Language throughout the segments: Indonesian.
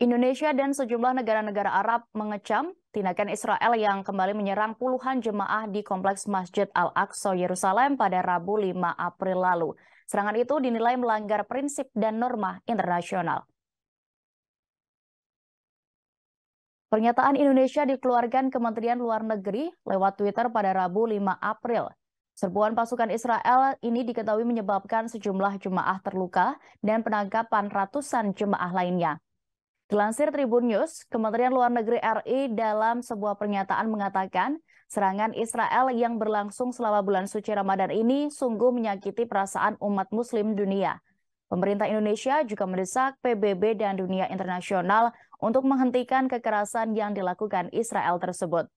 Indonesia dan sejumlah negara-negara Arab mengecam tindakan Israel yang kembali menyerang puluhan jemaah di kompleks Masjid Al-Aqsa Yerusalem pada Rabu 5 April lalu. Serangan itu dinilai melanggar prinsip dan norma internasional. Pernyataan Indonesia dikeluarkan Kementerian Luar Negeri lewat Twitter pada Rabu 5 April. Serbuan pasukan Israel ini diketahui menyebabkan sejumlah jemaah terluka dan penangkapan ratusan jemaah lainnya. Dilansir Tribun News, Kementerian Luar Negeri RI dalam sebuah pernyataan mengatakan serangan Israel yang berlangsung selama bulan suci Ramadan ini sungguh menyakiti perasaan umat muslim dunia. Pemerintah Indonesia juga mendesak PBB dan dunia internasional untuk menghentikan kekerasan yang dilakukan Israel tersebut.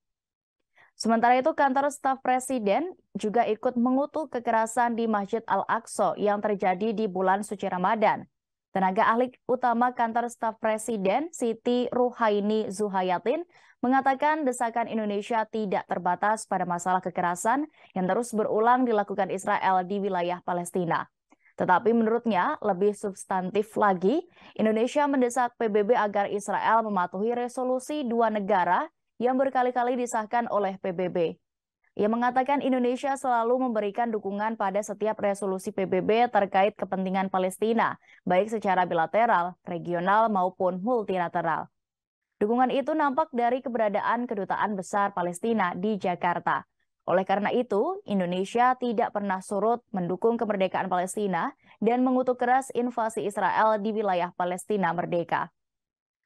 Sementara itu, kantor staf presiden juga ikut mengutuk kekerasan di Masjid Al-Aqsa yang terjadi di bulan suci Ramadan. Tenaga ahli utama kantor staf presiden Siti Ruhaini Zuhayatin mengatakan desakan Indonesia tidak terbatas pada masalah kekerasan yang terus berulang dilakukan Israel di wilayah Palestina. Tetapi menurutnya lebih substantif lagi, Indonesia mendesak PBB agar Israel mematuhi resolusi dua negara yang berkali-kali disahkan oleh PBB. Ia mengatakan Indonesia selalu memberikan dukungan pada setiap resolusi PBB terkait kepentingan Palestina, baik secara bilateral, regional, maupun multilateral. Dukungan itu nampak dari keberadaan Kedutaan Besar Palestina di Jakarta. Oleh karena itu, Indonesia tidak pernah surut mendukung kemerdekaan Palestina dan mengutuk keras invasi Israel di wilayah Palestina merdeka.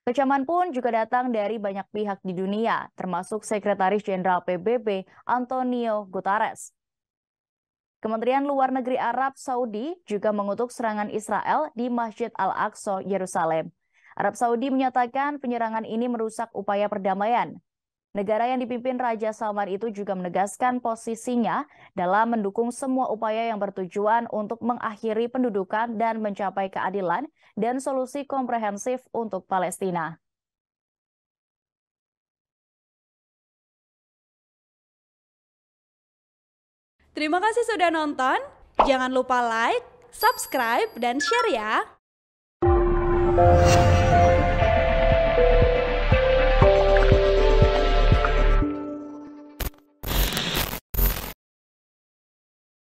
Kecaman pun juga datang dari banyak pihak di dunia, termasuk Sekretaris Jenderal PBB Antonio Guterres. Kementerian Luar Negeri Arab Saudi juga mengutuk serangan Israel di Masjid Al-Aqsa, Yerusalem. Arab Saudi menyatakan penyerangan ini merusak upaya perdamaian Negara yang dipimpin Raja Salman itu juga menegaskan posisinya dalam mendukung semua upaya yang bertujuan untuk mengakhiri pendudukan dan mencapai keadilan dan solusi komprehensif untuk Palestina. Terima kasih sudah nonton. Jangan lupa like, subscribe, dan share ya.